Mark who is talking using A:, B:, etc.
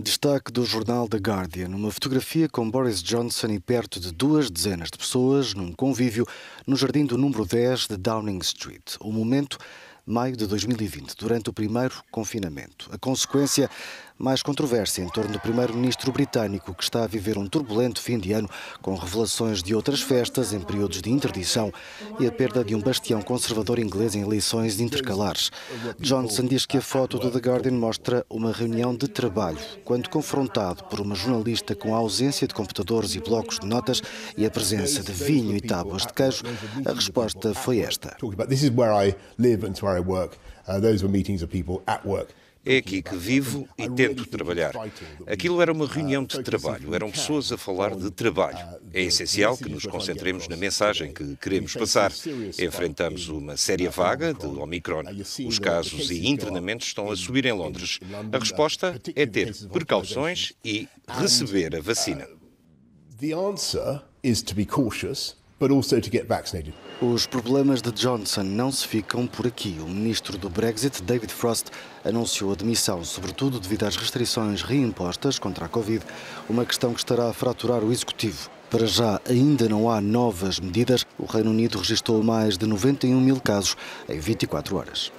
A: Destaque do jornal The Guardian, uma fotografia com Boris Johnson e perto de duas dezenas de pessoas num convívio no jardim do número 10 de Downing Street. O momento maio de 2020, durante o primeiro confinamento. A consequência, mais controvérsia em torno do primeiro-ministro britânico, que está a viver um turbulento fim de ano, com revelações de outras festas em períodos de interdição e a perda de um bastião conservador inglês em eleições intercalares. Johnson diz que a foto do The Guardian mostra uma reunião de trabalho, quando confrontado por uma jornalista com a ausência de computadores e
B: blocos de notas e a presença de vinho e tábuas de queijo, a resposta foi esta. Uh,
C: é aqui que vivo e tento trabalhar. Aquilo era uma reunião uh, de trabalho, eram pessoas a falar de trabalho. É essencial que nos concentremos na mensagem que queremos passar. Enfrentamos uma séria vaga de Omicron. Uh, Os casos e internamentos estão a subir em Londres. A resposta é ter precauções e receber a vacina.
B: The answer is to be cautious but also to get vaccinated. Os problemas de
A: Johnson não se ficam por aqui. O ministro do Brexit, David Frost, anunciou a demissão, sobretudo devido às restrições reimpostas contra a Covid, uma questão que estará a fraturar o executivo. Para já, ainda não há novas medidas. O Reino Unido registrou mais de 91 mil casos em 24 horas.